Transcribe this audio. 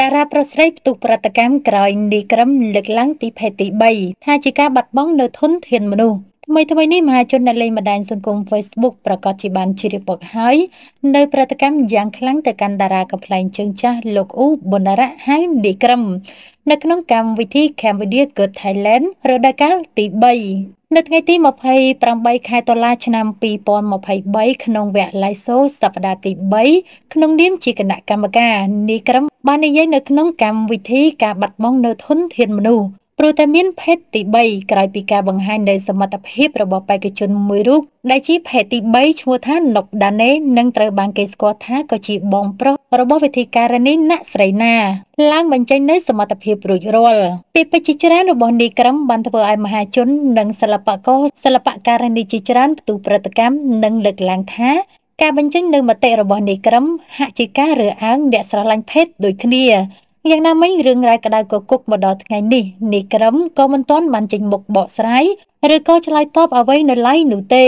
តារាប្រុសស្រីផ្ទុះប្រតិកម្មក្រោយនីក្រមលើកឡើងពីភេទទី3ថាជាការបាត់បង់នៅធនធានមនុស្សថ្មីថ្មីនេះមហាជននៅលេងបណ្ដាញសង្គម Facebook ប្រកាសជាបានជ្រាបបុកហើយនៅប្រតិកម្មយ៉ាងខ្លាំងទៅកាន់តារាកំ pl ែងជើងចាស់លោកអ៊ូប៊ុនរៈហៅនីក្រមនៅក្នុងកម្មវិធី Cambodia Good Thailand រដូវកាលទី3នៅថ្ងៃទី28ខែតុលាឆ្នាំ2023ក្នុងវគ្គ Live Show សប្តាហ៍ទី3ក្នុងនាមជាគណៈកម្មការនីក្រុមបាននិយាយនៅក្នុងកម្មវិធីការបាត់បង់នៅធនធានមនុស្សព្រោះតែមានភេទទី3ក្រោយពីការបង្ហាញនៃសមត្ថភាពរបស់បេក្ខជនមួយរូបដែលជាភេទទី3ឈ្មោះថាណុកដាណេនឹងត្រូវបានគេស្គាល់ថាក៏ជាបងប្រុសរបស់វិធីការនីណាក់ស្រីណា ឡើងបញ្ចេញនូវសមត្ថភាពរួចរាល់ពីពេជ្រច្រើនរបស់នីក្រមបានធ្វើឲ្យមហាជននិងសិល្បករសិល្បករនីជាច្រើនផ្ទុះប្រតិកម្មនិងលើកឡើងថា ការបញ្ចេញនូវមតិរបស់នីក្រមហាក់ជាការរើអើងអ្នកស្រឡាញ់ភេទដូចគ្នាយ៉ាងណាមិញរឿងរ៉ាវក្តៅគគុកមកដល់ថ្ងៃនេះនេះក្រុមក៏មិនទាន់បានចេញមុខបកស្រាយឬក៏ឆ្លើយតបអ្វីនៅឡើយនោះទេ